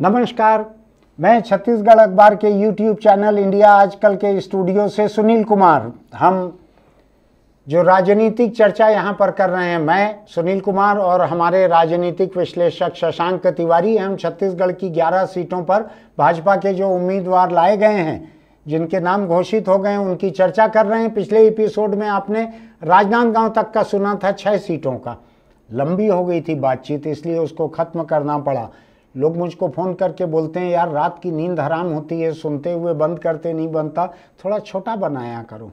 नमस्कार मैं छत्तीसगढ़ अखबार के यूट्यूब चैनल इंडिया आजकल के स्टूडियो से सुनील कुमार हम जो राजनीतिक चर्चा यहाँ पर कर रहे हैं मैं सुनील कुमार और हमारे राजनीतिक विश्लेषक शशांक तिवारी हम छत्तीसगढ़ की 11 सीटों पर भाजपा के जो उम्मीदवार लाए गए हैं जिनके नाम घोषित हो गए हैं उनकी चर्चा कर रहे हैं पिछले एपिसोड में आपने राजनांदगांव तक का सुना था छः सीटों का लंबी हो गई थी बातचीत इसलिए उसको ख़त्म करना पड़ा लोग मुझको फ़ोन करके बोलते हैं यार रात की नींद हराम होती है सुनते हुए बंद करते नहीं बनता थोड़ा छोटा बनाया करो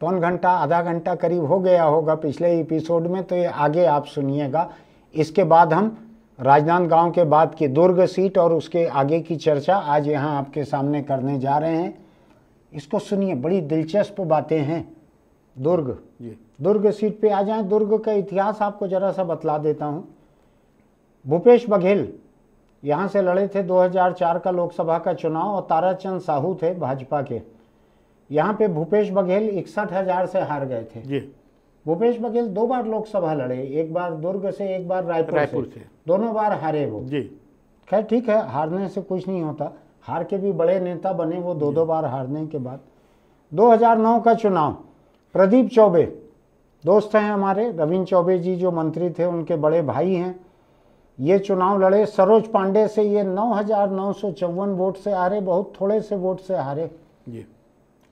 पौन तो घंटा आधा घंटा करीब हो गया होगा पिछले एपिसोड में तो ये आगे आप सुनिएगा इसके बाद हम राजनांदगांव के बाद की दुर्ग सीट और उसके आगे की चर्चा आज यहाँ आपके सामने करने जा रहे हैं इसको सुनिए बड़ी दिलचस्प बातें हैं दुर्ग जी दुर्ग सीट पे आ जाएं दुर्ग का इतिहास आपको ज़रा सा बतला देता हूँ भूपेश बघेल यहाँ से लड़े थे 2004 का लोकसभा का चुनाव और ताराचंद साहू थे भाजपा के यहाँ पे भूपेश बघेल इकसठ हजार से हार गए थे जी भूपेश बघेल दो बार लोकसभा लड़े एक बार दुर्ग से एक बार रायपुर से, से दोनों बार हारे वो जी खैर ठीक है हारने से कुछ नहीं होता हार के भी बड़े नेता बने वो दो दो बार हारने के बाद 2009 का चुनाव प्रदीप चौबे दोस्त हैं हमारे रविंद्र चौबे जी जो मंत्री थे उनके बड़े भाई हैं ये चुनाव लड़े सरोज पांडे से ये नौ हजार नौ सौ चौवन वोट से हारे बहुत थोड़े से वोट से हारे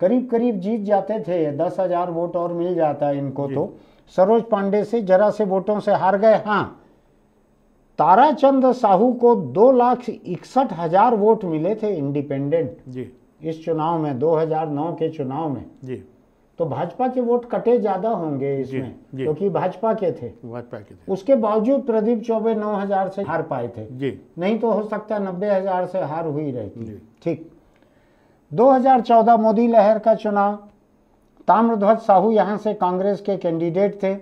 करीब करीब जीत जाते थे दस हजार वोट और मिल जाता इनको तो सरोज पांडे से जरा से वोटों से हार गए हाँ ताराचंद साहू को दो लाख इकसठ हजार वोट मिले थे इंडिपेंडेंट जी इस चुनाव में 2009 के चुनाव में जी तो भाजपा के वोट कटे ज्यादा होंगे इसमें क्योंकि तो भाजपा के थे भाजपा के थे उसके बावजूद प्रदीप चौबे नौ हजार से हार पाए थे जी नहीं तो हो सकता नब्बे हजार से हार हुई रहती ठीक 2014 मोदी लहर का चुनाव ताम्रध्वज साहू यहाँ से कांग्रेस के कैंडिडेट थे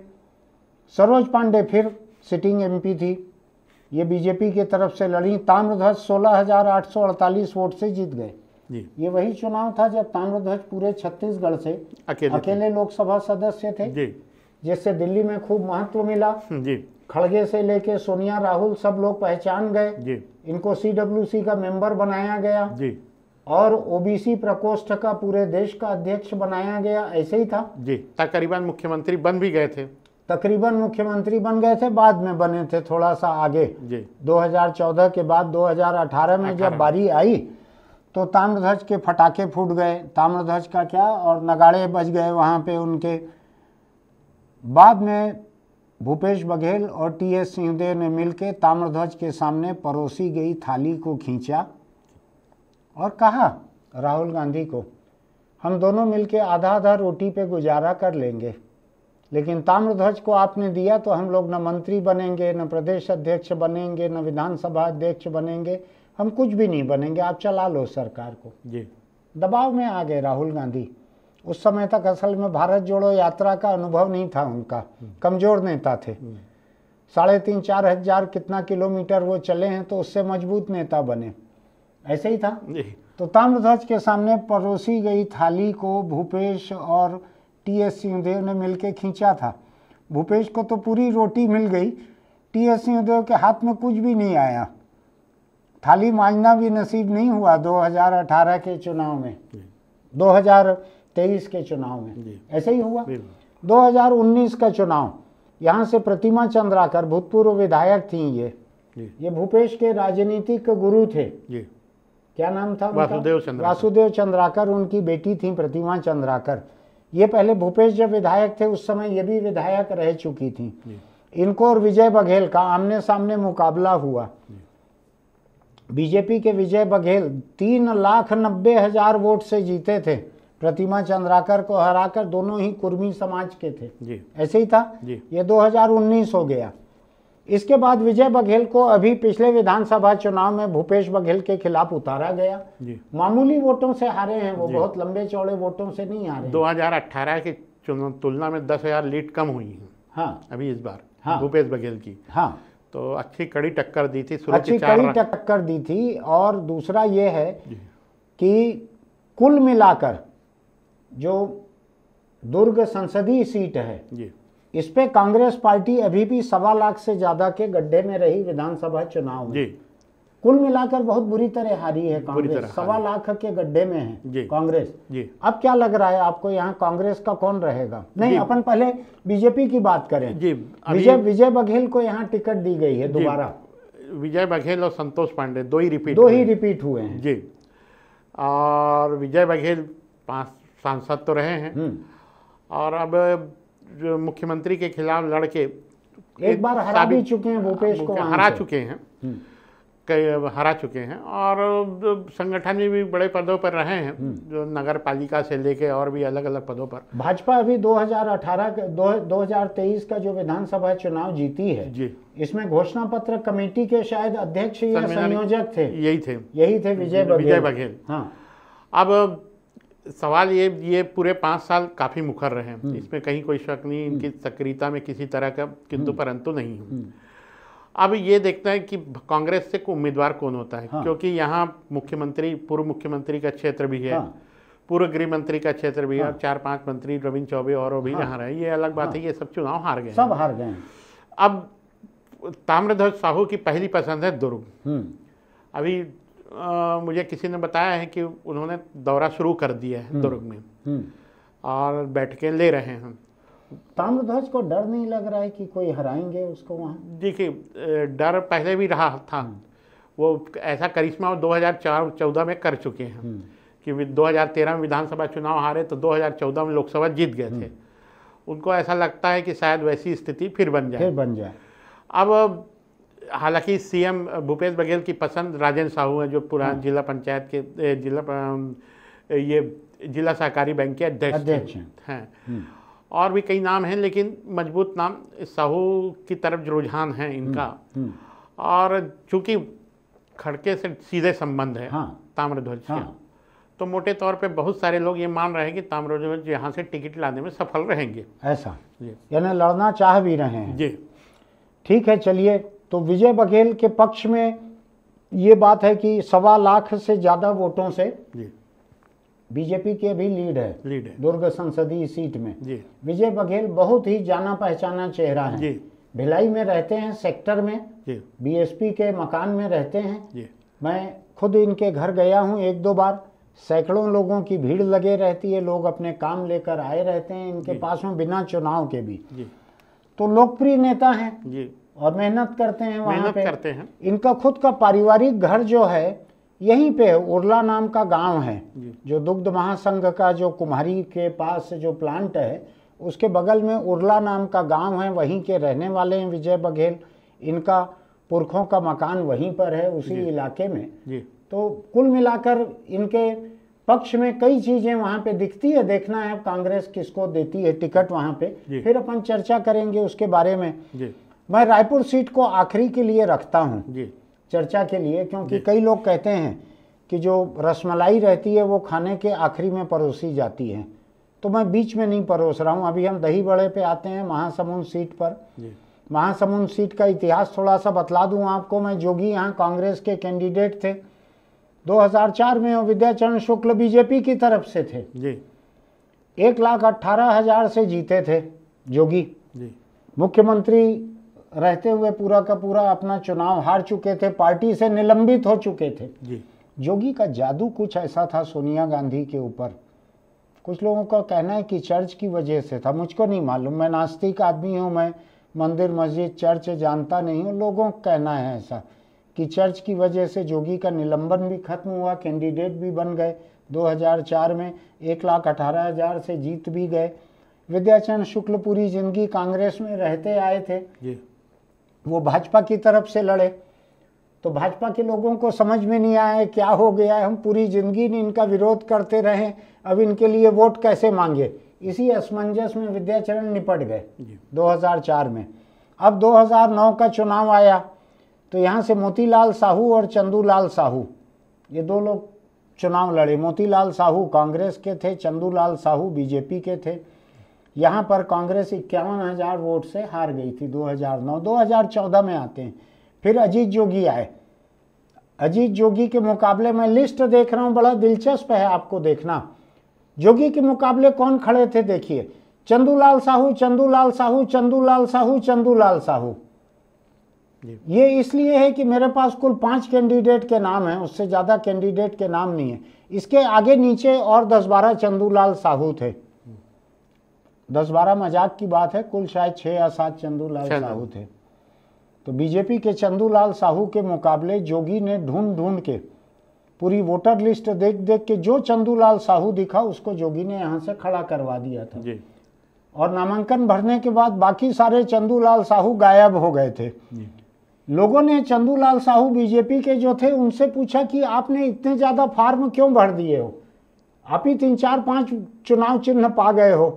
सरोज पांडे फिर सिटिंग एमपी थी ये बीजेपी की तरफ से लड़ी ताम्रध्वज सोलह वोट से जीत गए ये वही चुनाव था जब ताम्रध्वज पूरे छत्तीसगढ़ से अकेले, अकेले लोकसभा सदस्य थे जिससे दिल्ली में खूब महत्व मिला हम्म, खड़गे से लेके सोनिया राहुल सब लोग पहचान गए इनको सी का मेंबर बनाया गया और ओबीसी प्रकोष्ठ का पूरे देश का अध्यक्ष बनाया गया ऐसे ही था जी तकरीबन मुख्यमंत्री बन भी गए थे तकरीबन मुख्यमंत्री बन गए थे बाद में बने थे थोड़ा सा आगे जी 2014 के बाद 2018 में जब बारी आई तो ताम्रध्वज के फटाखे फूट गए ताम्रध्वज का क्या और नगाड़े बज गए वहाँ पे उनके बाद में भूपेश बघेल और टी एस सिंहदेव ने के ताम्रध्वज के सामने परोसी गई थाली को खींचा और कहा राहुल गांधी को हम दोनों मिलके आधा आधा रोटी पे गुजारा कर लेंगे लेकिन ताम्रध्वज को आपने दिया तो हम लोग न मंत्री बनेंगे न प्रदेश अध्यक्ष बनेंगे न विधानसभा अध्यक्ष बनेंगे हम कुछ भी नहीं बनेंगे आप चला लो सरकार को जी दबाव में आ गए राहुल गांधी उस समय तक असल में भारत जोड़ो यात्रा का अनुभव नहीं था उनका हम्म। कमज़ोर नेता थे हम्म। साढ़े तीन चार हजार कितना किलोमीटर वो चले हैं तो उससे मजबूत नेता बने ऐसे ही था तो ताम्रध्वज के सामने परोसी गई थाली को भूपेश और टी एस सिंहदेव ने मिलके खींचा था भूपेश को तो पूरी रोटी मिल गई टी एस सिंहदेव के हाथ में कुछ भी नहीं आया थाली मांझना भी नसीब नहीं हुआ 2018 के चुनाव में 2023 के चुनाव में ऐसे ही हुआ 2019 का चुनाव यहाँ से प्रतिमा चंद्राकर भूतपूर्व विधायक थी ये ये भूपेश के राजनीतिक गुरु थे क्या नाम था वासुदेव चंद्राकर वासुदेव चंद्राकर उनकी बेटी थी प्रतिमा चंद्राकर ये पहले भूपेश जब विधायक थे उस समय ये भी विधायक रह चुकी थी इनको और विजय बघेल का आमने सामने मुकाबला हुआ बीजेपी के विजय बघेल तीन लाख नब्बे हजार वोट से जीते थे प्रतिमा चंद्राकर को हराकर दोनों ही कुर्मी समाज के थे जी। ऐसे ही था जी। ये 2019 हो गया इसके बाद विजय बघेल को अभी पिछले विधानसभा चुनाव में भूपेश बघेल के खिलाफ उतारा गया मामूली वोटों से हारे हैं वो बहुत लंबे चौड़े वोटों से नहीं हारे 2018 के तुलना में दस हजार लीड कम हुई है हाँ अभी इस बार हाँ भूपेश बघेल की हाँ तो अच्छी कड़ी टक्कर दी थी अच्छी कड़ी टक्कर दी थी और दूसरा ये है कि कुल मिलाकर जो दुर्ग संसदीय सीट है इस पे कांग्रेस पार्टी अभी भी सवा लाख से ज़्यादा के गड्ढे में रही विधानसभा चुनाव में कुल मिलाकर बहुत बुरी तरह हारी है कांग्रेस सवा लाख के गड्ढे में है कांग्रेस अब क्या लग रहा है आपको यहाँ कांग्रेस का कौन रहेगा नहीं अपन पहले बीजेपी की बात करें विजय विजय बघेल को यहाँ टिकट दी गई है दोबारा विजय बघेल और संतोष पांडे दो ही रिपीट दो ही रिपीट हुए हैं जी और विजय बघेल पांच सांसद तो रहे हैं हम्म। और अब जो मुख्यमंत्री के खिलाफ लड़के एक बार हरा भी चुके हैं भूपेश को हरा चुके हैं हम्म। हरा चुके हैं और संगठन में भी बड़े पदों पर रहे हैं हम्म। जो नगर पालिका से लेके और भी अलग अलग पदों पर भाजपा अभी 2018 दो, 2023 का जो विधानसभा चुनाव जीती है जी इसमें घोषणा पत्र कमेटी के शायद अध्यक्ष या संयोजक थे यही थे यही थे विजय विजय बघेल हाँ। अब सवाल ये ये पूरे पाँच साल काफ़ी मुखर रहे हैं हम्म। इसमें कहीं कोई शक नहीं इनकी हम्म। सक्रियता में किसी तरह का किंतु परंतु नहीं है अब ये देखते हैं कि कांग्रेस से उम्मीदवार कौन होता है हाँ। क्योंकि यहाँ मुख्यमंत्री पूर्व मुख्यमंत्री का क्षेत्र भी है हाँ। पूर्व गृह मंत्री का क्षेत्र भी है हाँ। चार पांच मंत्री रविंद्र चौबे और भी हाँ। यहाँ रहे ये अलग बात हाँ। है ये सब चुनाव हार गए सब हार गए अब ताम्रध्वज साहू की पहली पसंद है दुर्ग हम्म। अभी आ, मुझे किसी ने बताया है कि उन्होंने दौरा शुरू कर दिया है हम्म। दुर्ग में हम्म। और बैठकें ले रहे हैं ताम्रध्वज को डर नहीं लग रहा है कि कोई हराएंगे उसको वहाँ देखिए डर पहले भी रहा था हम्म। वो ऐसा करिश्मा दो हजार 14 में कर चुके हैं हम्म। कि 2013 में विधानसभा चुनाव हारे तो 2014 में लोकसभा जीत गए थे हम्म। उनको ऐसा लगता है कि शायद वैसी स्थिति फिर बन जाए फिर बन जाए अब हालांकि सीएम भूपेश बघेल की पसंद राजेंद्र साहू हैं जो पूरा जिला पंचायत के जिला ये जिला सहकारी बैंक के अध्यक्ष हैं और भी कई नाम हैं लेकिन मजबूत नाम साहू की तरफ जो रुझान है इनका हम्म, हम्म। और चूंकि खड़के से सीधे संबंध है हाँ, ताम्रध्वज हाँ, तो मोटे तौर पे बहुत सारे लोग ये मान रहे हैं कि ताम्रध्वज यहाँ से टिकट लाने में सफल रहेंगे ऐसा यानी लड़ना चाह भी रहे हैं जी ठीक है चलिए तो विजय बघेल के पक्ष में ये बात है कि सवा लाख से ज़्यादा वोटों से जी बीजेपी के भी लीड है लीड है दुर्ग संसदीय सीट में विजय बघेल बहुत ही जाना पहचाना चेहरा है भिलाई में रहते हैं सेक्टर में बीएसपी के मकान में रहते हैं मैं खुद इनके घर गया हूँ एक दो बार सैकड़ों लोगों की भीड़ लगे रहती है लोग अपने काम लेकर आए रहते हैं इनके पास में बिना चुनाव के भी तो लोकप्रिय नेता हैं और मेहनत करते हैं वहाँ पे करते हैं इनका खुद का पारिवारिक घर जो है यहीं पे उरला नाम का गांव है जो दुग्ध महासंघ का जो कुम्हारी के पास जो प्लांट है उसके बगल में उरला नाम का गांव है वहीं के रहने वाले हैं विजय बघेल इनका पुरखों का मकान वहीं पर है उसी इलाके में तो कुल मिलाकर इनके पक्ष में कई चीजें वहां पे दिखती है देखना है कांग्रेस किसको देती है टिकट वहां पे फिर अपन चर्चा करेंगे उसके बारे में मैं रायपुर सीट को आखिरी के लिए रखता हूँ चर्चा के लिए क्योंकि कई लोग कहते हैं कि जो रसमलाई रहती है वो खाने के आखिरी में परोसी जाती है तो मैं बीच में नहीं परोस रहा हूँ अभी हम दही बड़े पे आते हैं महासमुंद सीट पर महासमुंद सीट का इतिहास थोड़ा सा बतला दूँ आपको मैं जोगी यहाँ कांग्रेस के कैंडिडेट थे 2004 में विद्याचरण शुक्ल बीजेपी की तरफ से थे जी एक लाख अट्ठारह हज़ार से जीते थे जोगी जी मुख्यमंत्री रहते हुए पूरा का पूरा अपना चुनाव हार चुके थे पार्टी से निलंबित हो चुके थे जी योगी का जादू कुछ ऐसा था सोनिया गांधी के ऊपर कुछ लोगों का कहना है कि चर्च की वजह से था मुझको नहीं मालूम मैं नास्तिक आदमी हूँ मैं मंदिर मस्जिद चर्च जानता नहीं हूँ लोगों का कहना है ऐसा कि चर्च की वजह से जोगी का निलंबन भी खत्म हुआ कैंडिडेट भी बन गए 2004 में एक लाख अठारह हज़ार से जीत भी गए विद्याचरण शुक्ल पूरी जिंदगी कांग्रेस में रहते आए थे वो भाजपा की तरफ से लड़े तो भाजपा के लोगों को समझ में नहीं आया क्या हो गया है हम पूरी ज़िंदगी इनका विरोध करते रहे अब इनके लिए वोट कैसे मांगे इसी असमंजस में विद्याचरण निपट गए 2004 में अब 2009 का चुनाव आया तो यहाँ से मोतीलाल साहू और चंदूलाल साहू ये दो लोग चुनाव लड़े मोतीलाल साहू कांग्रेस के थे चंदूलाल साहू बीजेपी के थे यहाँ पर कांग्रेस इक्यावन हज़ार वोट से हार गई थी 2009 2014 में आते हैं फिर अजीत जोगी आए अजीत जोगी के मुकाबले मैं लिस्ट देख रहा हूँ बड़ा दिलचस्प है आपको देखना जोगी के मुकाबले कौन खड़े थे देखिए चंदूलाल साहू चंदूलाल साहू चंदूलाल साहू चंदूलाल साहू ये इसलिए है कि मेरे पास कुल पाँच कैंडिडेट के नाम हैं उससे ज़्यादा कैंडिडेट के नाम नहीं है इसके आगे नीचे और दस बारह चंदूलाल साहू थे दस बारह मजाक की बात है कुल शायद छः या सात चंदूलाल साहू थे तो बीजेपी के चंदूलाल साहू के मुकाबले जोगी ने ढूंढ ढूंढ के पूरी वोटर लिस्ट देख देख के जो चंदूलाल साहू दिखा उसको जोगी ने यहाँ से खड़ा करवा दिया था और नामांकन भरने के बाद बाकी सारे चंदूलाल साहू गायब हो गए थे लोगों ने चंदूलाल साहू बीजेपी के जो थे उनसे पूछा कि आपने इतने ज़्यादा फार्म क्यों भर दिए हो आप ही तीन चार पांच चुनाव चिन्ह पा गए हो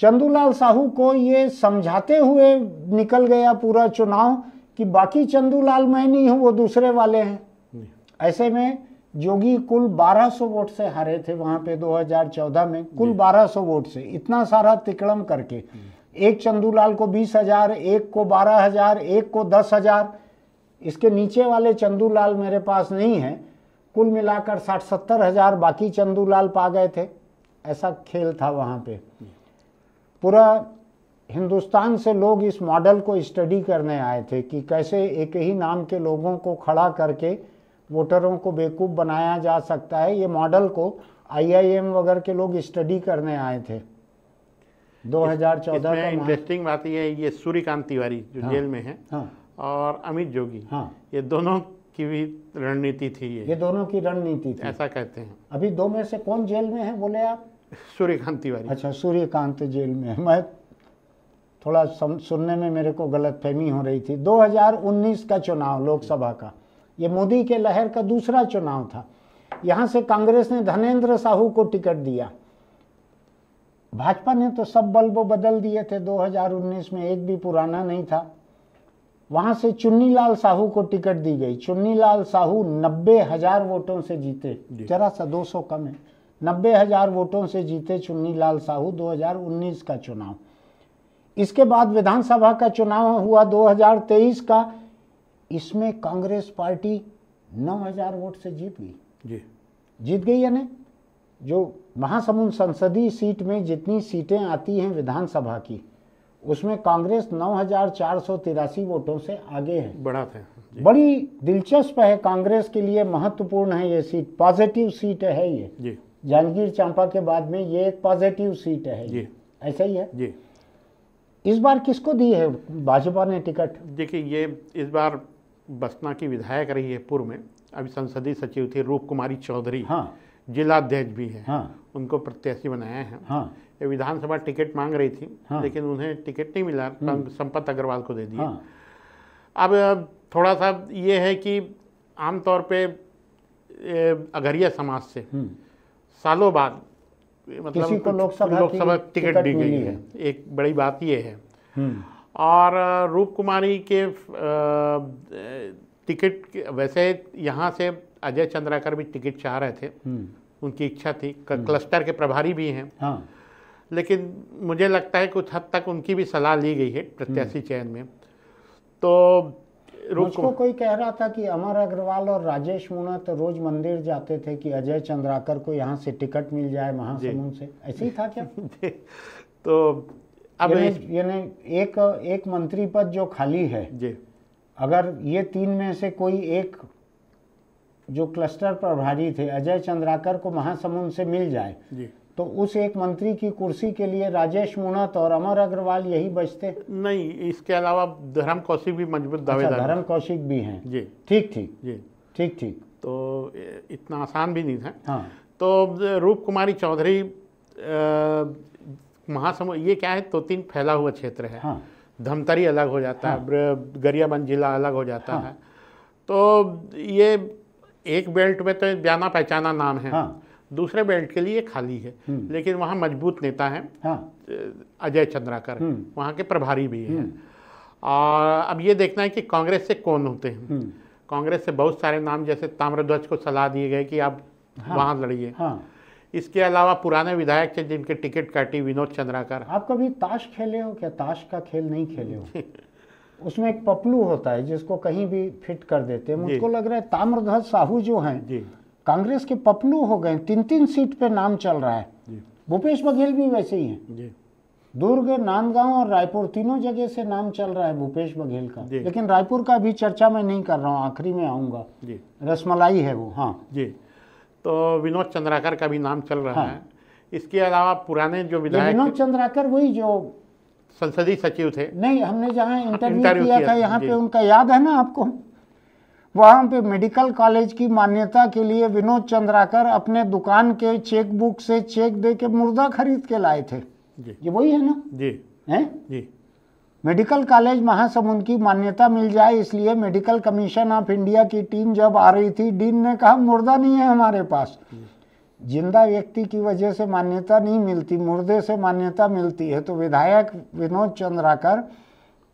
चंदूलाल साहू को ये समझाते हुए निकल गया पूरा चुनाव कि बाकी चंदूलाल मैं नहीं हूँ वो दूसरे वाले हैं ऐसे में जोगी कुल 1200 वोट से हारे थे वहाँ पे 2014 में कुल 1200 वोट से इतना सारा तिकड़म करके एक चंदूलाल को बीस हजार एक को बारह हजार एक को दस हजार इसके नीचे वाले चंदूलाल मेरे पास नहीं है कुल मिलाकर साठ सत्तर हजार बाकी चंदूलाल पा गए थे ऐसा खेल था वहाँ पे पूरा हिंदुस्तान से लोग इस मॉडल को स्टडी करने आए थे कि कैसे एक ही नाम के लोगों को खड़ा करके वोटरों को बेवकूफ़ बनाया जा सकता है ये मॉडल को आईआईएम वगैरह के लोग स्टडी करने आए थे 2014 इस, में इंटरेस्टिंग बात यह है ये सूर्यकांत तिवारी जो हाँ, जेल में है हाँ, और अमित जोगी हाँ, ये दोनों की भी रणनीति थी ये ये दोनों की रणनीति थी ऐसा कहते हैं अभी दो में से कौन जेल में है बोले आप सूर्यकांत तिवारी अच्छा सूर्यकांत जेल में मैं थोड़ा सुनने में मेरे को गलत फहमी हो रही थी 2019 का चुनाव लोकसभा का ये मोदी के लहर का दूसरा चुनाव था यहाँ से कांग्रेस ने धनेंद्र साहू को टिकट दिया भाजपा ने तो सब बल्ब बदल दिए थे 2019 में एक भी पुराना नहीं था वहां से चुन्नीलाल साहू को टिकट दी गई चुन्नीलाल साहू नब्बे हजार वोटों से जीते जरा सा 200 कम है नब्बे हजार वोटों से जीते चुन्नी लाल साहू 2019 का चुनाव इसके बाद विधानसभा का चुनाव हुआ 2023 का इसमें कांग्रेस पार्टी 9000 वोट से जीत गई जी जीत गई यानी जो महासमुंद संसदीय सीट में जितनी सीटें आती हैं विधानसभा की उसमें कांग्रेस नौ वोटों से आगे है बड़ा था बड़ी दिलचस्प है कांग्रेस के लिए महत्वपूर्ण है ये सीट पॉजिटिव सीट है ये जी जांजगीर चांपा के बाद में ये एक पॉजिटिव सीट है जी ऐसा ही है जी इस बार किसको दी है भाजपा ने टिकट देखिए ये इस बार बसना की विधायक रही है पूर्व में अभी संसदीय सचिव थी रूप कुमारी चौधरी हाँ जिलाध्यक्ष भी है हाँ उनको प्रत्याशी बनाया है हाँ ये विधानसभा टिकट मांग रही थी हाँ लेकिन उन्हें टिकट नहीं मिला हम्म। संपत अग्रवाल को दे दिया हाँ अब थोड़ा सा ये है कि आमतौर पे अगरिया समाज से हम्म। सालों बाद मतलब किसी को लोकसभा लोकसभा टिकट दी गई है।, एक बड़ी बात यह है हम्म। और रूप कुमारी के टिकट वैसे यहाँ से अजय चंद्राकर भी टिकट चाह रहे थे हम्म। उनकी इच्छा थी हम्म। क्लस्टर के प्रभारी भी हैं हाँ। लेकिन मुझे लगता है कुछ हद तक उनकी भी सलाह ली गई है प्रत्याशी चयन में तो मुझको कोई कह रहा था कि अमर अग्रवाल और राजेश मुना तो रोज मंदिर जाते थे कि अजय चंद्राकर को यहाँ से टिकट मिल जाए महासमुंद से ऐसे ही था क्या तो अब यानी एक एक मंत्री पद जो खाली है जी अगर ये तीन में से कोई एक जो क्लस्टर प्रभारी थे अजय चंद्राकर को महासमुंद से मिल जाए तो उस एक मंत्री की कुर्सी के लिए राजेश मुणत और अमर अग्रवाल यही बचते नहीं इसके अलावा धर्म कौशिक भी मजबूत अच्छा, दावेदार धर्म कौशिक भी हैं जी ठीक ठीक जी ठीक ठीक तो इतना आसान भी नहीं था हाँ तो रूप कुमारी चौधरी महासमु ये क्या है तो तीन फैला हुआ क्षेत्र है हाँ। धमतरी अलग हो जाता हाँ। है गरियाबंद जिला अलग हो जाता हाँ। है तो ये एक बेल्ट में तो जाना पहचाना नाम है हाँ। दूसरे बेल्ट के लिए खाली है हम्म। लेकिन वहाँ मजबूत नेता हैं हाँ। अजय चंद्राकर हम्म। वहाँ के प्रभारी भी हैं और हम्म। अब ये देखना है कि कांग्रेस से कौन होते हैं कांग्रेस से बहुत सारे नाम जैसे ताम्रध्वज को सलाह दिए गए कि आप हाँ, वहाँ लड़िए हाँ। इसके अलावा पुराने विधायक थे जिनके टिकट काटी विनोद चंद्राकर आप कभी ताश खेले हो क्या ताश का खेल नहीं खेले हो उसमें एक पपलू होता है जिसको कहीं भी फिट कर देते हैं मुझको लग रहा है ताम्रध्वज साहू जो हैं कांग्रेस के पपलू हो गए तीन तीन सीट पे नाम चल रहा है भूपेश बघेल भी वैसे ही हैं दुर्ग नांदगांव और रायपुर तीनों जगह से नाम चल रहा है भूपेश बघेल का लेकिन रायपुर का भी चर्चा मैं नहीं कर रहा हूँ आखिरी में आऊंगा रसमलाई है वो हाँ जी तो विनोद चंद्राकर का भी नाम चल रहा हाँ। है इसके अलावा पुराने जो विधायक विनोद चंद्राकर वही जो संसदीय सचिव थे नहीं हमने जहाँ इंटरव्यू हाँ, किया था यहाँ पे उनका याद है ना आपको वहाँ पे मेडिकल कॉलेज की मान्यता के लिए विनोद चंद्राकर अपने दुकान के चेक बुक से चेक दे के मुर्दा खरीद के लाए थे जी ये वही है ना जी हैं जी मेडिकल कॉलेज महासमुंद की मान्यता मिल जाए इसलिए मेडिकल कमीशन ऑफ इंडिया की टीम जब आ रही थी डीन ने कहा मुर्दा नहीं है हमारे पास जिंदा व्यक्ति की वजह से मान्यता नहीं मिलती मुर्दे से मान्यता मिलती है तो विधायक विनोद चंद्राकर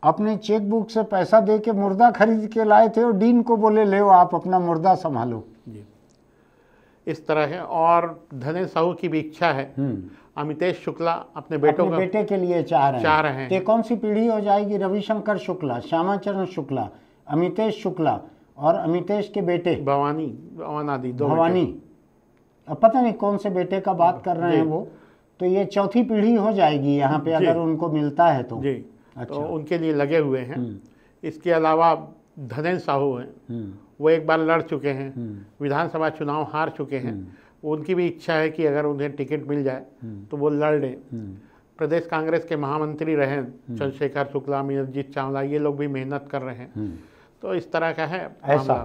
अपने चेकबुक से पैसा दे के मुर्दा खरीद के लाए थे और डीन को बोले ले आप अपना मुर्दा संभालो जी इस तरह है और धने साहू की भी इच्छा है हम्म। अमितेश शुक्ला अपने बेटों अपने बेटे के लिए चाह रहे चाह रहे हैं तो ये कौन सी पीढ़ी हो जाएगी रविशंकर शुक्ला श्यामाचरण शुक्ला अमितेश शुक्ला और अमितेश के बेटे भवानी भवानादी दो भवानी अब पता नहीं कौन से बेटे का बात कर रहे हैं वो तो ये चौथी पीढ़ी हो जाएगी यहाँ पे अगर उनको मिलता है तो जी अच्छा। तो उनके लिए लगे हुए हैं हम्म। इसके अलावा धनेन्द्र साहू हैं हम्म। वो एक बार लड़ चुके हैं हम्म। विधानसभा चुनाव हार चुके हैं उनकी भी इच्छा है कि अगर उन्हें टिकट मिल जाए तो वो लड़ लें प्रदेश कांग्रेस के महामंत्री रहे चंद्रशेखर शुक्ला मीरजीत चावला ये लोग भी मेहनत कर रहे हैं तो इस तरह का है ऐसा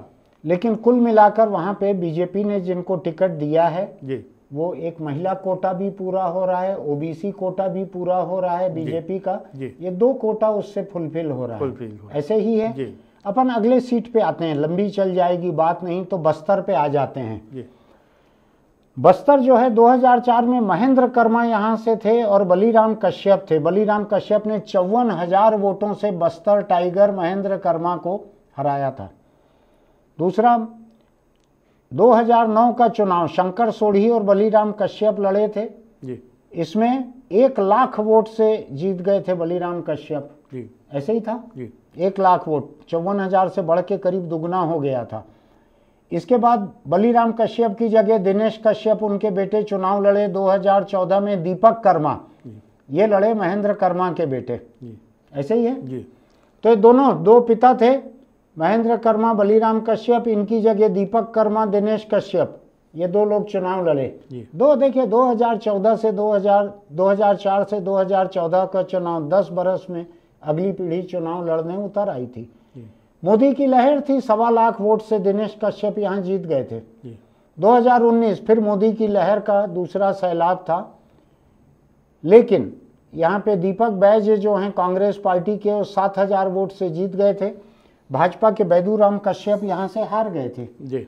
लेकिन कुल मिलाकर वहाँ पे बीजेपी ने जिनको टिकट दिया है जी वो एक महिला कोटा भी पूरा हो रहा है ओबीसी कोटा भी पूरा हो रहा है बीजेपी का ये दो कोटा उससे फुलफिल हो रहा है ऐसे ही है अपन अगले सीट पे आते हैं लंबी चल जाएगी बात नहीं तो बस्तर पे आ जाते हैं बस्तर जो है 2004 में महेंद्र कर्मा यहाँ से थे और बलिराम कश्यप थे बलिराम कश्यप ने चौवन हजार वोटों से बस्तर टाइगर महेंद्र कर्मा को हराया था दूसरा 2009 का चुनाव शंकर सोढ़ी और बलिराम कश्यप लड़े थे जी इसमें एक लाख वोट से जीत गए थे बलिराम कश्यप जी ऐसे ही था जी एक लाख वोट चौवन हजार से बढ़ के करीब दुगना हो गया था इसके बाद बलिराम कश्यप की जगह दिनेश कश्यप उनके बेटे चुनाव लड़े 2014 में दीपक कर्मा ये लड़े महेंद्र कर्मा के बेटे ऐसे ही है जी तो ये दोनों दो पिता थे महेंद्र कर्मा बलिराम कश्यप इनकी जगह दीपक कर्मा दिनेश कश्यप ये दो लोग चुनाव लड़े दो देखिए 2014 से 2000 2004 से 2014 का चुनाव 10 बरस में अगली पीढ़ी चुनाव लड़ने उतर आई थी मोदी की लहर थी सवा लाख वोट से दिनेश कश्यप यहाँ जीत गए थे 2019 फिर मोदी की लहर का दूसरा सैलाब था लेकिन यहाँ पे दीपक बैज जो हैं कांग्रेस पार्टी के सात हजार वोट से जीत गए थे भाजपा के बैदूराम कश्यप यहाँ से हार गए थे जी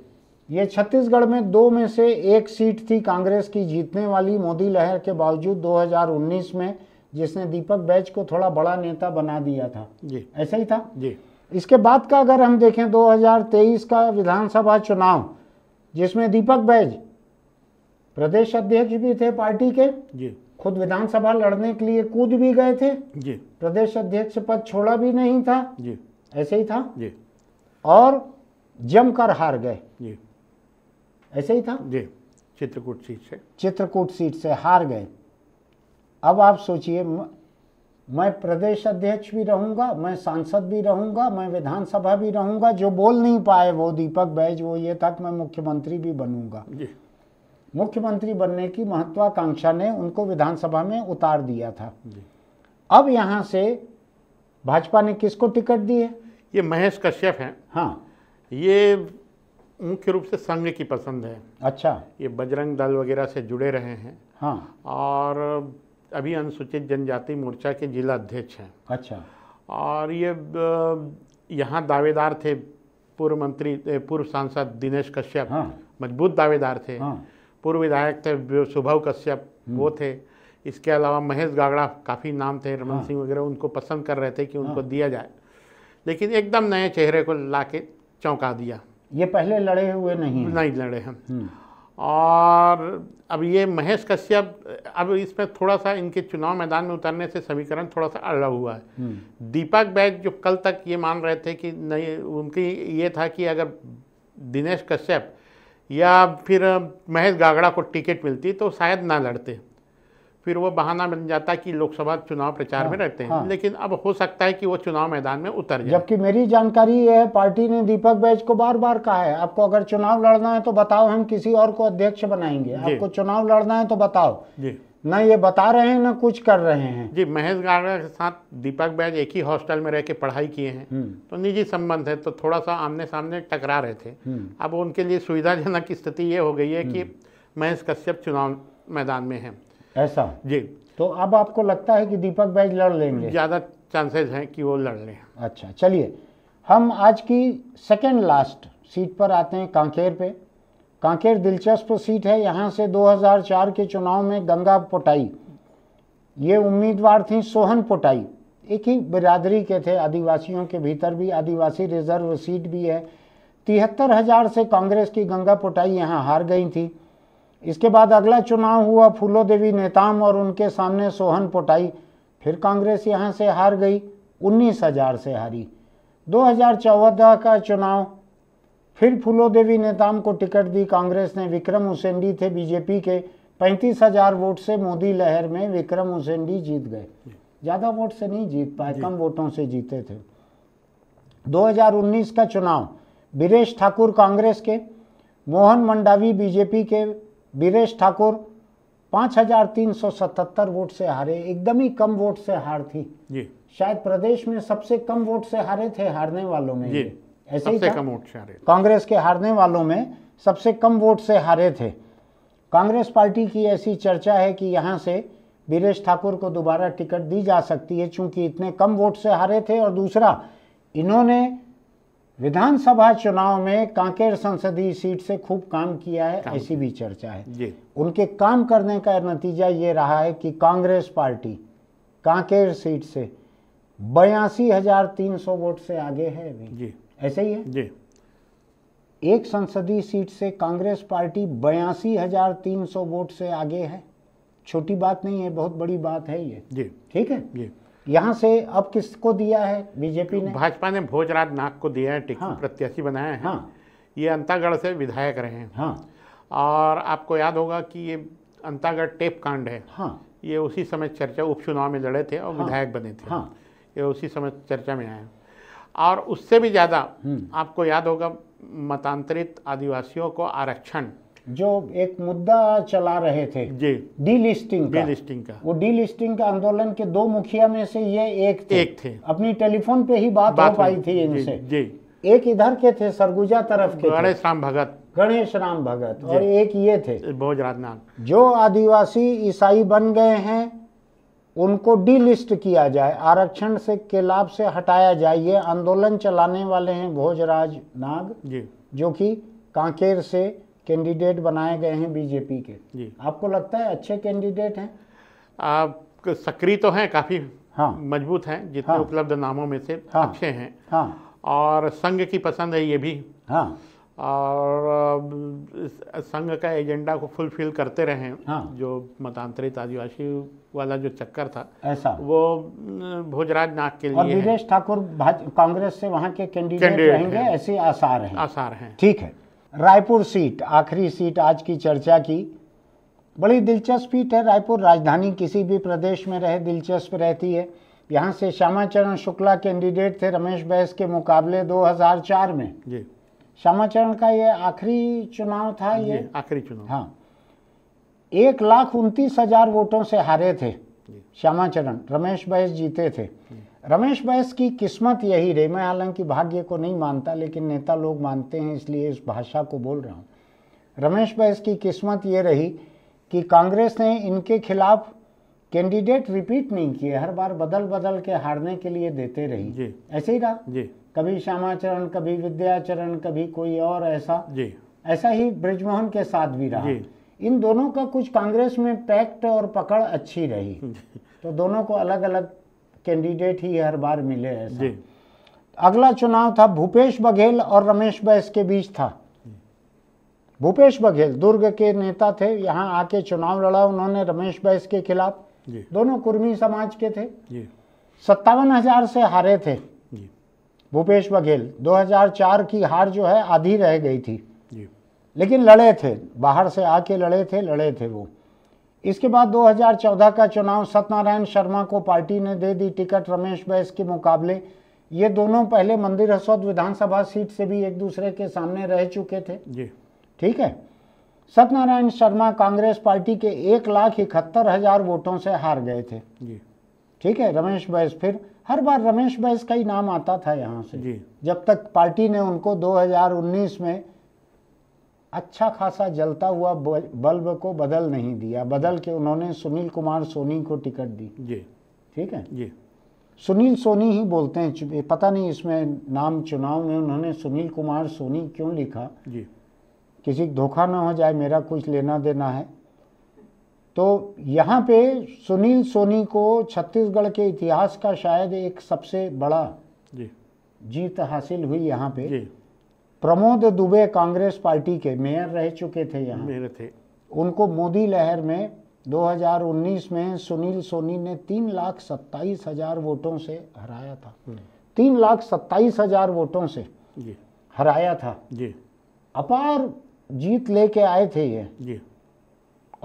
ये छत्तीसगढ़ में दो में से एक सीट थी कांग्रेस की जीतने वाली मोदी लहर के बावजूद 2019 में जिसने दीपक बैज को थोड़ा बड़ा नेता बना दिया था जी ऐसा ही था जी इसके बाद का अगर हम देखें 2023 का विधानसभा चुनाव जिसमें दीपक बैज प्रदेश अध्यक्ष भी थे पार्टी के जी खुद विधानसभा लड़ने के लिए कूद भी गए थे जी प्रदेश अध्यक्ष पद छोड़ा भी नहीं था जी ऐसे ही था जी और जमकर हार गए जी ऐसे ही था जी चित्रकूट सीट से चित्रकूट सीट से हार गए अब आप सोचिए मैं प्रदेश अध्यक्ष भी रहूंगा मैं सांसद भी रहूंगा मैं विधानसभा भी रहूंगा जो बोल नहीं पाए वो दीपक बैज वो ये था कि मैं मुख्यमंत्री भी बनूंगा मुख्यमंत्री बनने की महत्वाकांक्षा ने उनको विधानसभा में उतार दिया था अब यहाँ से भाजपा ने किसको टिकट दी है ये महेश कश्यप हैं हाँ ये मुख्य रूप से संघ की पसंद है अच्छा ये बजरंग दल वगैरह से जुड़े रहे हैं हाँ और अभी अनुसूचित जनजाति मोर्चा के जिला अध्यक्ष हैं अच्छा और ये यहाँ दावेदार थे पूर्व मंत्री पूर्व सांसद दिनेश कश्यप हाँ। मजबूत दावेदार थे हाँ। पूर्व विधायक थे सुभव कश्यप हम्म। वो थे इसके अलावा महेश गागड़ा काफ़ी नाम थे रमन हाँ। सिंह वगैरह उनको पसंद कर रहे थे कि हाँ। उनको हाँ। दिया जाए लेकिन एकदम नए चेहरे को ला के चौंका दिया ये पहले लड़े हुए नहीं नहीं लड़े हम हम्म। और अब ये महेश कश्यप अब इसमें थोड़ा सा इनके चुनाव मैदान में उतरने से समीकरण थोड़ा सा अड़ा हुआ है हम्म। दीपक बैज जो कल तक ये मान रहे थे कि नहीं उनकी ये था कि अगर दिनेश कश्यप या फिर महेश गागड़ा को टिकट मिलती तो शायद ना लड़ते फिर वो बहाना बन जाता है कि लोकसभा चुनाव प्रचार हाँ, में रहते हैं हाँ। लेकिन अब हो सकता है कि वो चुनाव मैदान में उतर जाए जबकि मेरी जानकारी ये है पार्टी ने दीपक बैज को बार बार कहा है आपको अगर चुनाव लड़ना है तो बताओ हम किसी और को अध्यक्ष बनाएंगे आपको चुनाव लड़ना है तो बताओ जी न ये बता रहे हैं न कुछ कर रहे हैं जी महेश गाड़ा के साथ दीपक बैज एक ही हॉस्टल में रह के पढ़ाई किए हैं हम्म। तो निजी संबंध है तो थोड़ा सा आमने सामने टकरा रहे थे हम्म। अब उनके लिए सुविधाजनक स्थिति ये हो गई है हम्म। कि महेश कश्यप चुनाव मैदान में हैं ऐसा जी तो अब आपको लगता है कि दीपक बैज लड़ लेंगे ज़्यादा चांसेस हैं कि वो लड़ लें अच्छा चलिए हम आज की सेकेंड लास्ट सीट पर आते हैं कांकेर पे कांकेर दिलचस्प सीट है यहाँ से 2004 के चुनाव में गंगा पोटाई ये उम्मीदवार थी सोहन पोटाई एक ही बिरादरी के थे आदिवासियों के भीतर भी आदिवासी रिजर्व सीट भी है तिहत्तर हज़ार से कांग्रेस की गंगा पोटाई यहाँ हार गई थी इसके बाद अगला चुनाव हुआ फूलो देवी नेताम और उनके सामने सोहन पोटाई फिर कांग्रेस यहाँ से हार गई उन्नीस हजार से हारी 2014 का चुनाव फिर फूलो देवी नेताम को टिकट दी कांग्रेस ने विक्रम उसेंडी थे बीजेपी के पैंतीस हजार वोट से मोदी लहर में विक्रम उसेंडी जीत गए ज़्यादा वोट से नहीं जीत पाए कम वोटों से जीते थे 2019 का चुनाव बीरेश ठाकुर कांग्रेस के मोहन मंडावी बीजेपी के वीरेश ठाकुर पाँच हजार तीन सौ सतहत्तर वोट से हारे एकदम ही कम वोट से हार थी जी शायद प्रदेश में सबसे कम वोट से हारे थे हारने वालों में जी ऐसे ही कम वोट से हारे कांग्रेस के हारने वालों में सबसे कम वोट से हारे थे कांग्रेस पार्टी की ऐसी चर्चा है कि यहाँ से वीरेश ठाकुर को दोबारा टिकट दी जा सकती है चूंकि इतने कम वोट से हारे थे और दूसरा इन्होंने विधानसभा चुनाव में कांकेर संसदीय सीट से खूब काम किया है काम ऐसी भी चर्चा है उनके काम करने का नतीजा ये रहा है कि कांग्रेस पार्टी कांकेर सीट से बयासी हजार तीन सौ वोट से आगे है अभी जी ऐसे ही है जी एक संसदीय सीट से कांग्रेस पार्टी बयासी हजार तीन सौ वोट से आगे है छोटी बात नहीं है बहुत बड़ी बात है ये जी ठीक है जी यहाँ से अब किसको दिया है बीजेपी ने भाजपा ने भोजराज नाग को दिया है टिकट हाँ, प्रत्याशी बनाया है हाँ, ये अंतागढ़ से विधायक रहे हैं हाँ, और आपको याद होगा कि ये अंतागढ़ टेप कांड है हाँ, ये उसी समय चर्चा उपचुनाव में लड़े थे और हाँ, विधायक बने थे हाँ, ये उसी समय चर्चा में आया और उससे भी ज़्यादा हम्म। आपको याद होगा मतांतरित आदिवासियों को आरक्षण जो एक मुद्दा चला रहे थे डीलिस्टिंग का डीलिस्टिंग का वो डीलिस्टिंग का आंदोलन के दो मुखिया में से ये एक थे एक थे अपनी टेलीफोन पे ही बात, बात हो पाई थी इनसे एक इधर के थे सरगुजा तरफ के गणेश राम भगत गणेश राम भगत और एक ये थे भोजराज जो आदिवासी ईसाई बन गए हैं उनको डीलिस्ट किया जाए आरक्षण से के लाभ से हटाया जाए ये आंदोलन चलाने वाले हैं भोजराज नाग जी जो कि कांकेर से कैंडिडेट बनाए गए हैं बीजेपी के जी आपको लगता है अच्छे कैंडिडेट हैं आप सक्रिय तो हैं काफ़ी हाँ मजबूत हैं जितने हाँ, उपलब्ध नामों में से हाँ, अच्छे हैं हाँ, और संघ की पसंद है ये भी हाँ, और संघ का एजेंडा को फुलफिल करते रहे हाँ। जो मतांतरित आदिवासी वाला जो चक्कर था ऐसा वो भोजराज नाग के लिए और ठाकुर कांग्रेस से वहाँ के कैंडिडेट रहेंगे ऐसे आसार हैं आसार हैं ठीक है रायपुर सीट आखिरी सीट आज की चर्चा की बड़ी दिलचस्प सीट है रायपुर राजधानी किसी भी प्रदेश में रहे दिलचस्प रहती है यहाँ से श्यामाचरण शुक्ला कैंडिडेट थे रमेश बैस के मुकाबले 2004 में जी श्यामाचरण का ये आखिरी चुनाव था ये आखिरी चुनाव हाँ एक लाख उनतीस हजार वोटों से हारे थे श्यामाचरण रमेश बैस जीते थे जी। रमेश बैस की किस्मत यही रही मैं हालांकि भाग्य को नहीं मानता लेकिन नेता लोग मानते हैं इसलिए इस भाषा को बोल रहा हूँ रमेश बैस की किस्मत ये रही कि कांग्रेस ने इनके खिलाफ कैंडिडेट रिपीट नहीं किए हर बार बदल बदल के हारने के लिए देते रही जी। ऐसे ही रहा जी। कभी श्यामाचरण कभी विद्याचरण कभी कोई और ऐसा जी। ऐसा ही ब्रजमोहन के साथ भी रहा इन दोनों का कुछ कांग्रेस में पैक्ट और पकड़ अच्छी रही तो दोनों को अलग अलग कैंडिडेट ही हर बार मिले ऐसा अगला चुनाव था भूपेश बघेल और रमेश बैस के बीच था भूपेश बघेल दुर्ग के नेता थे यहाँ आके चुनाव लड़ा उन्होंने रमेश बैस के खिलाफ दोनों कुर्मी समाज के थे सत्तावन हजार से हारे थे भूपेश बघेल 2004 की हार जो है आधी रह गई थी लेकिन लड़े थे बाहर से आके लड़े थे लड़े थे वो इसके बाद 2014 का चुनाव सत्यनारायण शर्मा को पार्टी ने दे दी टिकट रमेश बैस के मुकाबले ये दोनों पहले मंदिर हसौद विधानसभा सीट से भी एक दूसरे के सामने रह चुके थे जी ठीक है सत्यनारायण शर्मा कांग्रेस पार्टी के एक लाख इकहत्तर हजार वोटों से हार गए थे जी ठीक है रमेश बैस फिर हर बार रमेश बैस का ही नाम आता था यहाँ से जी जब तक पार्टी ने उनको 2019 में अच्छा खासा जलता हुआ बल्ब को बदल नहीं दिया बदल के उन्होंने सुनील कुमार सोनी को टिकट दी जी ठीक है जी सुनील सोनी ही बोलते हैं पता नहीं इसमें नाम चुनाव में उन्होंने सुनील कुमार सोनी क्यों लिखा जी किसी धोखा ना हो जाए मेरा कुछ लेना देना है तो यहाँ पे सुनील सोनी को छत्तीसगढ़ के इतिहास का शायद एक सबसे बड़ा जी जीत हासिल हुई यहाँ पे जी प्रमोद दुबे कांग्रेस पार्टी के मेयर रह चुके थे यहाँ मेयर थे उनको मोदी लहर में 2019 में सुनील सोनी ने तीन लाख सत्ताईस हजार वोटों से हराया था हम्म। तीन लाख सत्ताईस हजार वोटों से जी। हराया था जी अपार जीत लेके आए थे ये जी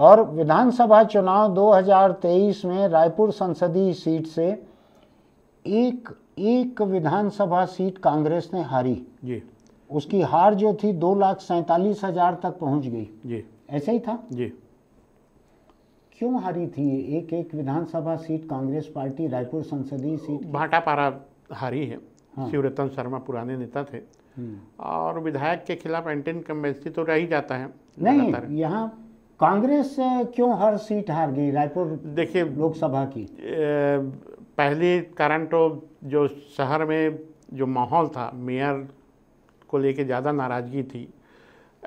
और विधानसभा चुनाव 2023 में रायपुर संसदीय सीट से एक एक विधानसभा सीट कांग्रेस ने हारी जी उसकी हार जो थी दो लाख सैतालीस हजार तक पहुंच गई जी ऐसा ही था जी क्यों हारी थी एक एक विधानसभा सीट कांग्रेस पार्टी रायपुर संसदीय सीट भाटापारा हारी है हाँ। शिवरतन शर्मा पुराने नेता थे हम्म। और विधायक के खिलाफ एंटी इनकम्बेंसी तो रह जाता है नहीं यहाँ कांग्रेस क्यों हर सीट हार गई रायपुर देखिए लोकसभा की पहले कारण तो जो शहर में जो माहौल था मेयर को लेकर ज़्यादा नाराज़गी थी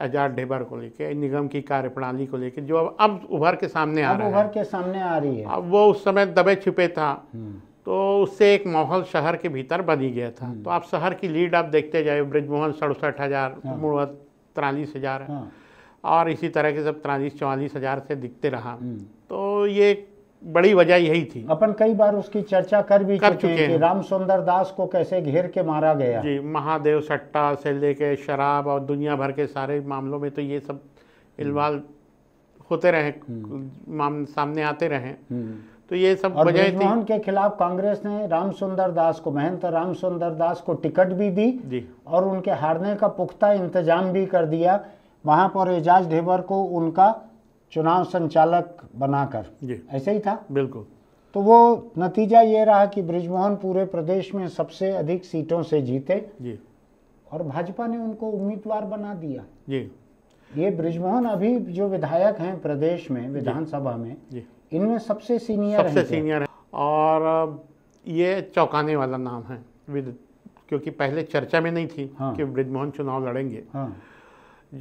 आजाद ढेबर को लेके निगम की कार्यप्रणाली को लेके जो अब अब उभर के सामने आ रहा है उभर के सामने आ रही है अब वो उस समय दबे छिपे था हम्म। तो उससे एक माहौल शहर के भीतर बन ही गया था हम्म। तो आप शहर की लीड आप देखते जाए ब्रजमोहन सड़सठ हज़ार हाँ। तिरालीस हज़ार हाँ। और इसी तरह के सब तिरालीस चौवालीस हज़ार से दिखते रहा हम्म। तो ये बड़ी वजह यही थी अपन कई बार उसकी चर्चा कर भी कर चुके, चुके हैं राम सुंदर दास को कैसे घेर के मारा गया जी महादेव सट्टा से लेके शराब और दुनिया भर के सारे मामलों में तो ये सब हम्म। इलवाल होते रहे हम्म। सामने आते रहे हम्म। तो ये सब वजह के खिलाफ कांग्रेस ने राम सुंदर दास को महंत राम सुंदर दास को टिकट भी दी और उनके हारने का पुख्ता इंतजाम भी कर दिया महापौर एजाज ढेबर को उनका चुनाव संचालक बनाकर ऐसे ही था बिल्कुल तो वो नतीजा ये रहा कि ब्रिजमोहन पूरे प्रदेश में सबसे अधिक सीटों से जीते जी और भाजपा ने उनको उम्मीदवार बना दिया जी ये ब्रिजमोहन अभी जो विधायक हैं प्रदेश में विधानसभा में इनमें सबसे सीनियर सबसे सीनियर है और ये चौंकाने वाला नाम है क्योंकि पहले चर्चा में नहीं थी हाँ। कि ब्रिजमोहन चुनाव लड़ेंगे हाँ।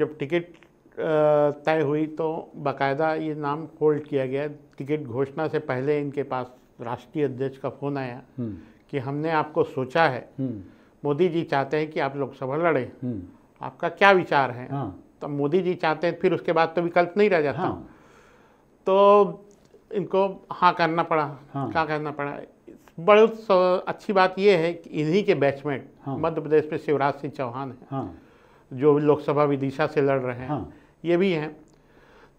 जब टिकट तय हुई तो बाकायदा ये नाम होल्ड किया गया टिकट घोषणा से पहले इनके पास राष्ट्रीय अध्यक्ष का फ़ोन आया हम्म। कि हमने आपको सोचा है हम्म। मोदी जी चाहते हैं कि आप लोकसभा लड़े हम्म। आपका क्या विचार है हाँ। तो मोदी जी चाहते हैं फिर उसके बाद तो विकल्प नहीं रह जाता हाँ। तो इनको हाँ करना पड़ा हाँ। क्या करना पड़ा बहुत अच्छी बात यह है कि इन्हीं के बैचमेट हाँ। मध्य प्रदेश में शिवराज सिंह चौहान है हाँ। जो लोकसभा विदिशा से लड़ रहे हैं हाँ। ये भी हैं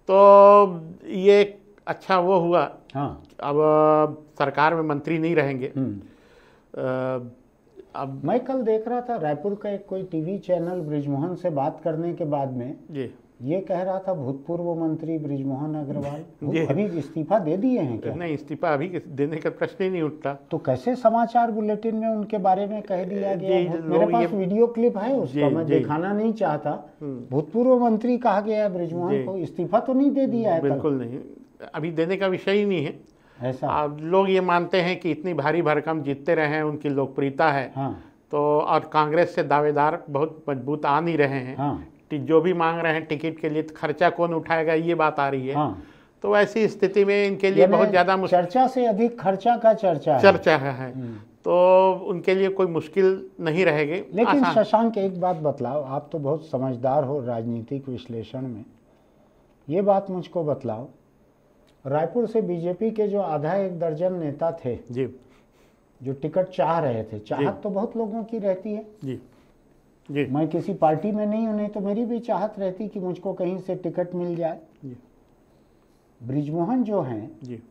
तो ये अच्छा वो हुआ हाँ अब सरकार में मंत्री नहीं रहेंगे हम्म। अब मैं कल देख रहा था रायपुर का एक कोई टीवी चैनल ब्रिजमोहन से बात करने के बाद में जी ये कह रहा था भूतपूर्व मंत्री ब्रिजमोहन अग्रवाल अभी इस्तीफा दे दिए हैं क्या नहीं इस्तीफा अभी देने का प्रश्न ही नहीं उठता तो कैसे समाचार बुलेटिन में उनके बारे में कह दिया गया मेरे पास वीडियो क्लिप है उसका मैं दिखाना नहीं चाहता हम्म। भूतपूर्व मंत्री कहा गया है ब्रिजमोहन को इस्तीफा तो नहीं दे दिया है बिल्कुल नहीं अभी देने का विषय ही नहीं है ऐसा लोग ये मानते हैं कि इतनी भारी भरकम जीतते रहे हैं उनकी लोकप्रियता है हाँ। तो और कांग्रेस से दावेदार बहुत मजबूत आ नहीं रहे हैं हाँ। जो भी मांग रहे हैं टिकट के लिए तो खर्चा कौन उठाएगा ये बात आ रही है हाँ। तो ऐसी स्थिति में इनके लिए बहुत ज़्यादा चर्चा से अधिक खर्चा का चर्चा चर्चा है, है। हम्म। तो उनके लिए कोई मुश्किल नहीं रहेगी लेकिन शशांक एक बात बतलाओ आप तो बहुत समझदार हो राजनीतिक विश्लेषण में ये बात मुझको बतलाओ रायपुर से बीजेपी के जो आधा एक दर्जन नेता थे जी जो टिकट चाह रहे थे चाहत तो बहुत लोगों की रहती है जी मैं किसी पार्टी में नहीं हूँ नहीं तो मेरी भी चाहत रहती कि मुझको कहीं से टिकट मिल जाए ब्रिजमोहन जो हैं जी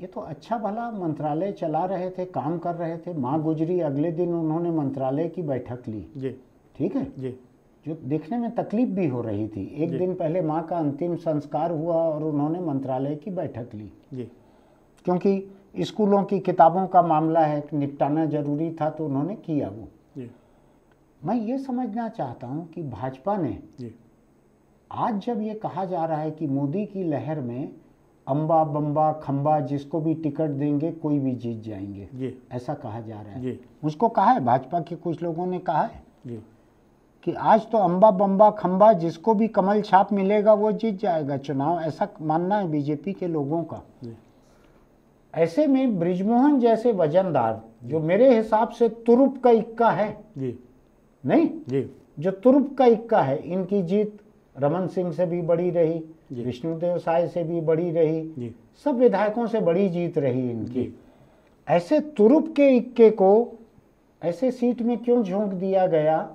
ये तो अच्छा भला मंत्रालय चला रहे थे काम कर रहे थे माँ गुजरी अगले दिन उन्होंने मंत्रालय की बैठक ली जी ठीक है जी जो देखने में तकलीफ भी हो रही थी एक दिन पहले माँ का अंतिम संस्कार हुआ और उन्होंने मंत्रालय की बैठक ली जी क्योंकि स्कूलों की किताबों का मामला है निपटाना जरूरी था तो उन्होंने किया वो मैं ये समझना चाहता हूँ कि भाजपा ने आज जब ये कहा जा रहा है कि मोदी की लहर में अम्बा बम्बा खम्बा जिसको भी टिकट देंगे कोई भी जीत जाएंगे ये। ऐसा कहा जा रहा है उसको कहा है भाजपा के कुछ लोगों ने कहा है ये। कि आज तो अम्बा बम्बा खम्बा जिसको भी कमल छाप मिलेगा वो जीत जाएगा चुनाव ऐसा मानना है बीजेपी के लोगों का ऐसे में ब्रिजमोहन जैसे वजनदार जो मेरे हिसाब से तुरुप का इक्का है नहीं जी जो तुर्क का इक्का है इनकी जीत रमन सिंह से भी बड़ी रही विष्णुदेव साय से भी बड़ी रही सब विधायकों से बड़ी जीत रही इनकी ऐसे तुरुप के इक्के को ऐसे सीट में क्यों झोंक दिया गया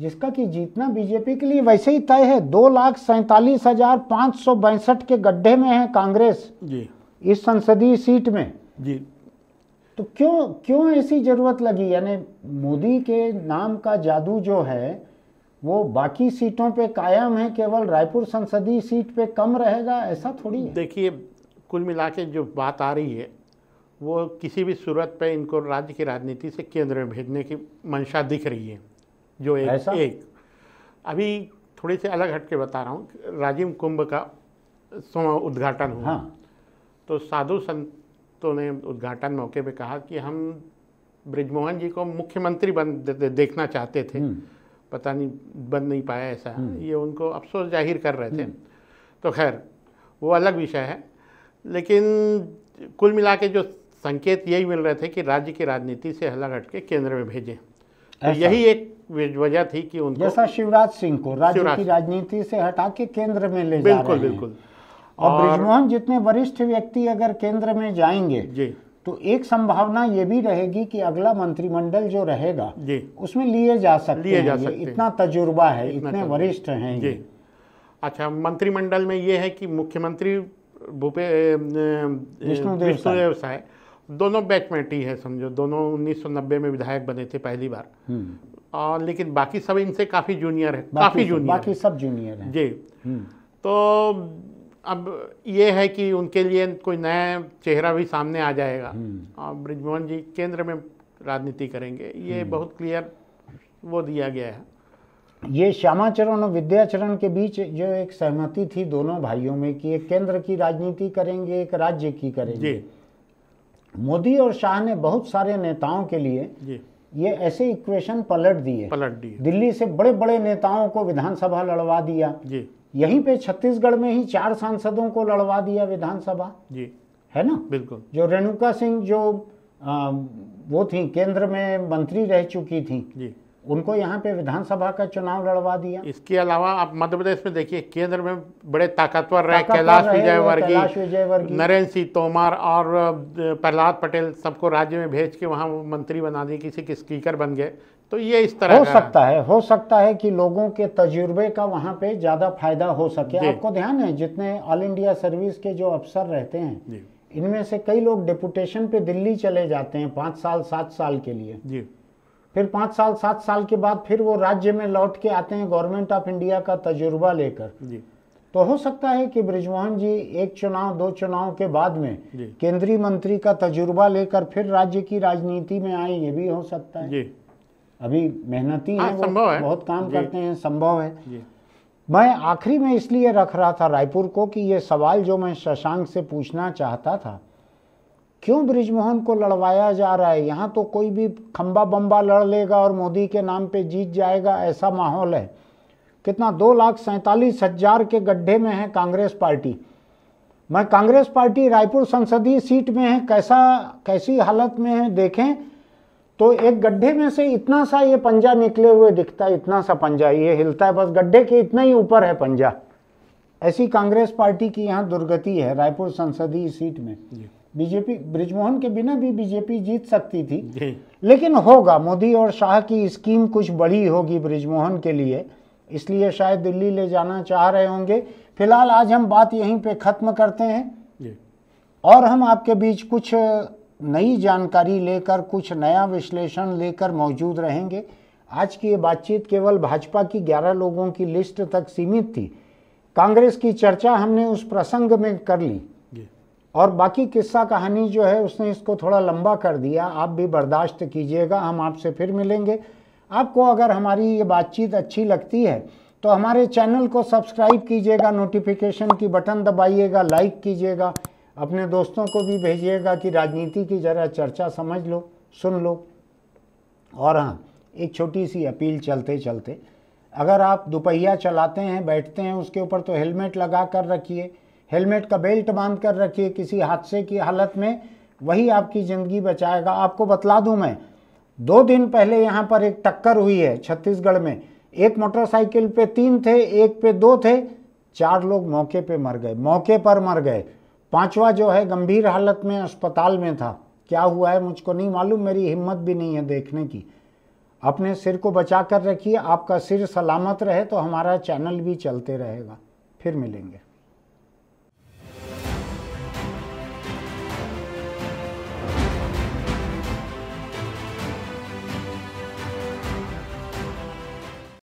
जिसका कि जीतना बीजेपी के लिए वैसे ही तय है दो लाख सैतालीस हजार पांच सौ बैंसठ के गड्ढे में है कांग्रेस जी इस संसदीय सीट में जी तो क्यों क्यों ऐसी ज़रूरत लगी यानी मोदी के नाम का जादू जो है वो बाकी सीटों पे कायम है केवल रायपुर संसदीय सीट पे कम रहेगा ऐसा थोड़ी देखिए कुल मिला के जो बात आ रही है वो किसी भी सूरत पे इनको राज्य की राजनीति से केंद्र में भेजने की मंशा दिख रही है जो एक ऐसा? एक अभी थोड़ी से अलग हट के बता रहा हूँ राजीव कुंभ का उद्घाटन हुआ हाँ। तो साधु संत तो उन्हें उद्घाटन मौके पे कहा कि हम ब्रिजमोहन जी को मुख्यमंत्री बन देखना चाहते थे हम्म। पता नहीं बन नहीं पाया ऐसा हम्म। ये उनको अफसोस जाहिर कर रहे थे हम्म। तो खैर वो अलग विषय है लेकिन कुल मिला के जो संकेत यही मिल रहे थे कि राज्य की राजनीति से अलग के केंद्र में भेजें तो यही एक वजह थी कि उनको जैसा शिवराज सिंह को राज्य की राजनीति से हटा के केंद्र में ले बिल्कुल जा रहे हैं। बिल्कुल और ब्रिजमोहन जितने वरिष्ठ व्यक्ति अगर केंद्र में जाएंगे जी तो एक संभावना ये भी रहेगी कि अगला मंत्रिमंडल जो रहेगा उसमें लिए जा सकते लिए जा सकते इतना तजुर्बा है इतने वरिष्ठ हैं जी अच्छा मंत्रिमंडल में ये है कि मुख्यमंत्री भूपे विष्णुदेव साहब साहब दोनों बैकमेटी है समझो दोनों 1990 में विधायक बने थे पहली बार और हम्म। लेकिन बाकी सब इनसे काफ़ी जूनियर है काफ़ी जूनियर बाकी सब जूनियर है जी हम्म। तो अब ये है कि उनके लिए कोई नया चेहरा भी सामने आ जाएगा हम्म। और ब्रिजमोहन जी केंद्र में राजनीति करेंगे ये हम्म। बहुत क्लियर वो दिया गया है ये श्यामाचरण और विद्याचरण के बीच जो एक सहमति थी दोनों भाइयों में कि एक केंद्र की राजनीति करेंगे एक राज्य की करेंगे मोदी और शाह ने बहुत सारे नेताओं के लिए ये ऐसे इक्वेशन पलट दिए पलट दिए दिल्ली से बड़े बड़े नेताओं को विधानसभा लड़वा दिया यहीं पे छत्तीसगढ़ में ही चार सांसदों को लड़वा दिया विधानसभा जी है ना बिल्कुल जो रेणुका सिंह जो आ, वो थी केंद्र में मंत्री रह चुकी थी जी उनको यहाँ पे विधानसभा का चुनाव लड़वा दिया इसके अलावा आप मध्य प्रदेश में देखिए केंद्र में बड़े ताकतवर रहे कैलाश विजयवर्गीय नरेंद्र सिंह तोमर और प्रहलाद पटेल सबको राज्य में भेज के वहाँ मंत्री बना दिए किसी के स्पीकर बन गए तो ये इस तरह हो सकता है हो सकता है कि लोगों के तजुर्बे का वहाँ पे ज़्यादा फायदा हो सके आपको ध्यान है जितने ऑल इंडिया सर्विस के जो अफसर रहते हैं इनमें से कई लोग डिपुटेशन पे दिल्ली चले जाते हैं पांच साल सात साल के लिए जी फिर पांच साल सात साल के बाद फिर वो राज्य में लौट के आते हैं गवर्नमेंट ऑफ इंडिया का तजुर्बा लेकर तो हो सकता है कि ब्रिजमोहन जी एक चुनाव दो चुनाव के बाद में केंद्रीय मंत्री का तजुर्बा लेकर फिर राज्य की राजनीति में आए ये भी हो सकता है जी अभी मेहनती हैं हाँ, है बहुत काम करते हैं संभव है मैं आखिरी में इसलिए रख रहा था रायपुर को कि ये सवाल जो मैं शशांक से पूछना चाहता था क्यों ब्रिजमोहन को लड़वाया जा रहा है यहाँ तो कोई भी खम्बा बम्बा लड़ लेगा और मोदी के नाम पे जीत जाएगा ऐसा माहौल है कितना दो लाख सैतालीस हजार के गड्ढे में है कांग्रेस पार्टी मैं कांग्रेस पार्टी रायपुर संसदीय सीट में है कैसा कैसी हालत में है देखें तो एक गड्ढे में से इतना सा ये पंजा निकले हुए दिखता है इतना सा पंजा ये हिलता है बस गड्ढे के इतना ही ऊपर है पंजा ऐसी कांग्रेस पार्टी की यहाँ दुर्गति है रायपुर संसदीय सीट में बीजेपी ब्रिजमोहन के बिना भी बीजेपी जीत सकती थी लेकिन होगा मोदी और शाह की स्कीम कुछ बड़ी होगी ब्रिजमोहन के लिए इसलिए शायद दिल्ली ले जाना चाह रहे होंगे फिलहाल आज हम बात यहीं पे ख़त्म करते हैं और हम आपके बीच कुछ नई जानकारी लेकर कुछ नया विश्लेषण लेकर मौजूद रहेंगे आज की ये बातचीत केवल भाजपा की 11 लोगों की लिस्ट तक सीमित थी कांग्रेस की चर्चा हमने उस प्रसंग में कर ली और बाकी किस्सा कहानी जो है उसने इसको थोड़ा लंबा कर दिया आप भी बर्दाश्त कीजिएगा हम आपसे फिर मिलेंगे आपको अगर हमारी ये बातचीत अच्छी लगती है तो हमारे चैनल को सब्सक्राइब कीजिएगा नोटिफिकेशन की बटन दबाइएगा लाइक कीजिएगा अपने दोस्तों को भी भेजिएगा कि राजनीति की ज़रा चर्चा समझ लो सुन लो और हाँ एक छोटी सी अपील चलते चलते अगर आप दोपहिया चलाते हैं बैठते हैं उसके ऊपर तो हेलमेट लगा कर रखिए हेलमेट का बेल्ट बांध कर रखिए किसी हादसे की हालत में वही आपकी ज़िंदगी बचाएगा आपको बतला दूं मैं दो दिन पहले यहाँ पर एक टक्कर हुई है छत्तीसगढ़ में एक मोटरसाइकिल पे तीन थे एक पे दो थे चार लोग मौके पे मर गए मौके पर मर गए पांचवा जो है गंभीर हालत में अस्पताल में था क्या हुआ है मुझको नहीं मालूम मेरी हिम्मत भी नहीं है देखने की अपने सिर को बचा कर रखिए आपका सिर सलामत रहे तो हमारा चैनल भी चलते रहेगा फिर मिलेंगे